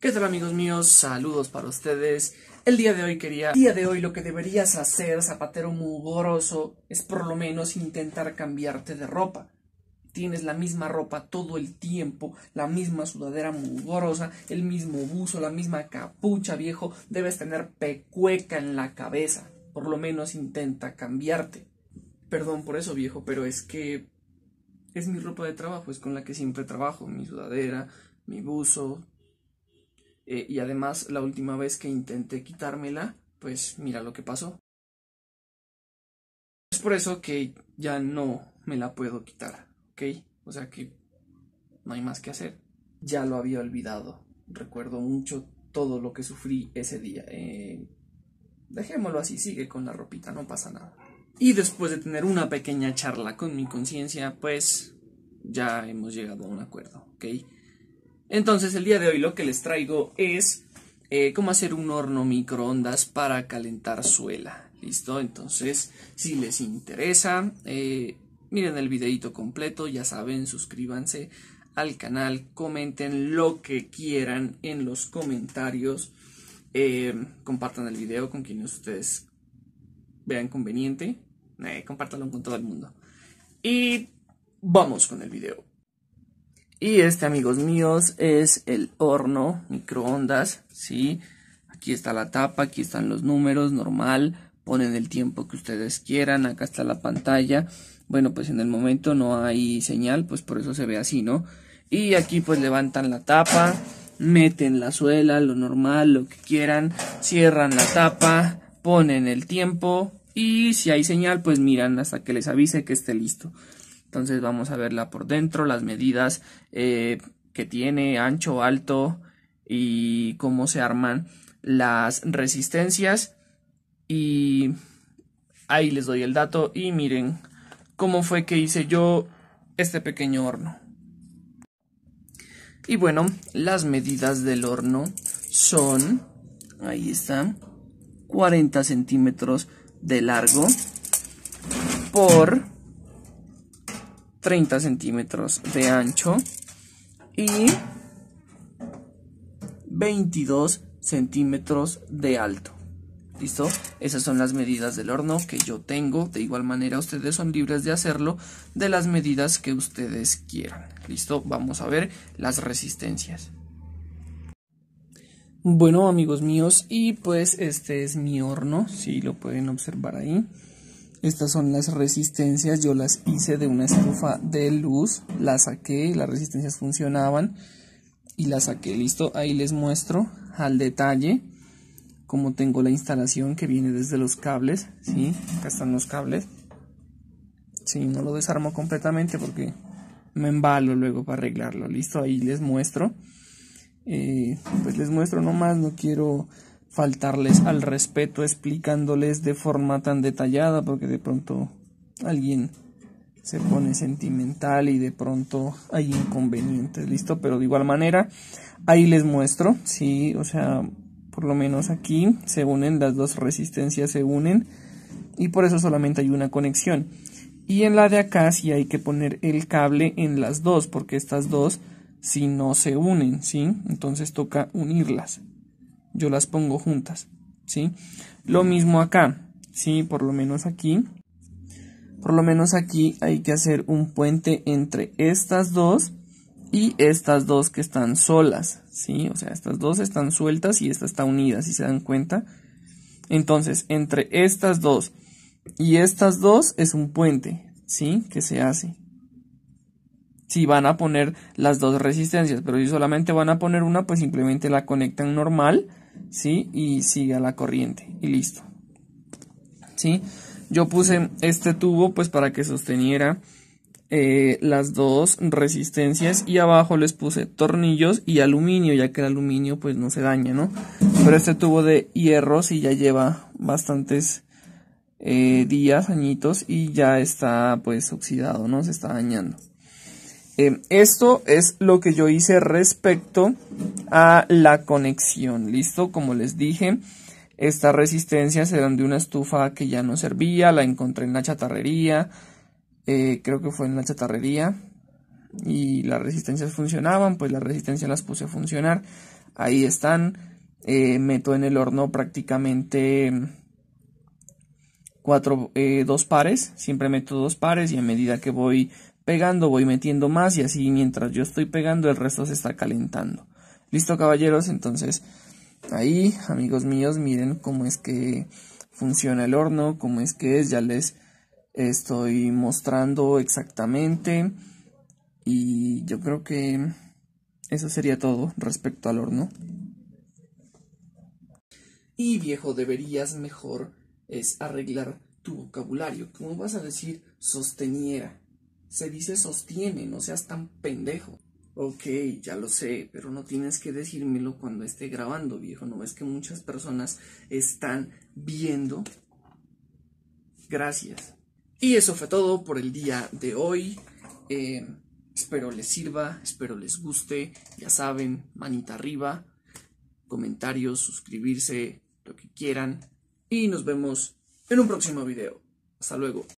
¿Qué tal amigos míos? Saludos para ustedes. El día de hoy quería... El día de hoy lo que deberías hacer, zapatero mugoroso, es por lo menos intentar cambiarte de ropa. Tienes la misma ropa todo el tiempo, la misma sudadera mugorosa, el mismo buzo, la misma capucha viejo, debes tener pecueca en la cabeza. Por lo menos intenta cambiarte. Perdón por eso viejo, pero es que... Es mi ropa de trabajo, es con la que siempre trabajo, mi sudadera, mi buzo, eh, y además, la última vez que intenté quitármela, pues mira lo que pasó. Es por eso que ya no me la puedo quitar, ¿ok? O sea que no hay más que hacer. Ya lo había olvidado. Recuerdo mucho todo lo que sufrí ese día. Eh, dejémoslo así, sigue con la ropita, no pasa nada. Y después de tener una pequeña charla con mi conciencia, pues ya hemos llegado a un acuerdo, ¿ok? Entonces el día de hoy lo que les traigo es eh, cómo hacer un horno microondas para calentar suela. ¿Listo? Entonces, si les interesa, eh, miren el videito completo, ya saben, suscríbanse al canal, comenten lo que quieran en los comentarios, eh, compartan el video con quienes ustedes vean conveniente, compártanlo con todo el mundo. Y vamos con el video. Y este, amigos míos, es el horno microondas, ¿sí? Aquí está la tapa, aquí están los números, normal, ponen el tiempo que ustedes quieran, acá está la pantalla. Bueno, pues en el momento no hay señal, pues por eso se ve así, ¿no? Y aquí pues levantan la tapa, meten la suela, lo normal, lo que quieran, cierran la tapa, ponen el tiempo y si hay señal pues miran hasta que les avise que esté listo. Entonces vamos a verla por dentro, las medidas eh, que tiene, ancho, alto y cómo se arman las resistencias. Y ahí les doy el dato y miren cómo fue que hice yo este pequeño horno. Y bueno, las medidas del horno son, ahí están, 40 centímetros de largo por 30 centímetros de ancho y 22 centímetros de alto. ¿Listo? Esas son las medidas del horno que yo tengo. De igual manera, ustedes son libres de hacerlo de las medidas que ustedes quieran. ¿Listo? Vamos a ver las resistencias. Bueno, amigos míos, y pues este es mi horno, si lo pueden observar ahí. Estas son las resistencias, yo las hice de una estufa de luz, las saqué, las resistencias funcionaban y las saqué, listo, ahí les muestro al detalle como tengo la instalación que viene desde los cables, ¿sí? Acá están los cables. Sí, no lo desarmo completamente porque me embalo luego para arreglarlo, listo, ahí les muestro. Eh, pues les muestro nomás, no quiero faltarles al respeto explicándoles de forma tan detallada porque de pronto alguien se pone sentimental y de pronto hay inconvenientes, listo, pero de igual manera ahí les muestro, sí, o sea, por lo menos aquí se unen, las dos resistencias se unen y por eso solamente hay una conexión. Y en la de acá sí hay que poner el cable en las dos porque estas dos si no se unen, ¿sí? Entonces toca unirlas yo las pongo juntas, ¿sí? Lo mismo acá, ¿sí? Por lo menos aquí. Por lo menos aquí hay que hacer un puente entre estas dos y estas dos que están solas, ¿sí? O sea, estas dos están sueltas y esta está unida, si se dan cuenta. Entonces, entre estas dos y estas dos es un puente, ¿sí? Que se hace si van a poner las dos resistencias, pero si solamente van a poner una, pues simplemente la conectan normal, ¿sí? Y sigue a la corriente y listo. ¿Sí? Yo puse este tubo pues para que sosteniera eh, las dos resistencias y abajo les puse tornillos y aluminio, ya que el aluminio pues no se daña, ¿no? Pero este tubo de hierro sí ya lleva bastantes eh, días, añitos y ya está pues oxidado, ¿no? Se está dañando. Eh, esto es lo que yo hice respecto a la conexión. Listo, como les dije, estas resistencias eran de una estufa que ya no servía, la encontré en la chatarrería, eh, creo que fue en la chatarrería, y las resistencias funcionaban, pues las resistencias las puse a funcionar, ahí están, eh, meto en el horno prácticamente cuatro, dos pares, siempre meto dos pares y a medida que voy pegando voy metiendo más y así mientras yo estoy pegando el resto se está calentando. Listo caballeros, entonces ahí amigos míos miren cómo es que funciona el horno, cómo es que es, ya les estoy mostrando exactamente y yo creo que eso sería todo respecto al horno. Y viejo, deberías mejor es arreglar tu vocabulario. ¿Cómo vas a decir sosteniera? Se dice sostiene, no seas tan pendejo. Ok, ya lo sé, pero no tienes que decírmelo cuando esté grabando, viejo. ¿No es que muchas personas están viendo? Gracias. Y eso fue todo por el día de hoy. Eh, espero les sirva, espero les guste. Ya saben, manita arriba, comentarios, suscribirse, lo que quieran. Y nos vemos en un próximo video. Hasta luego.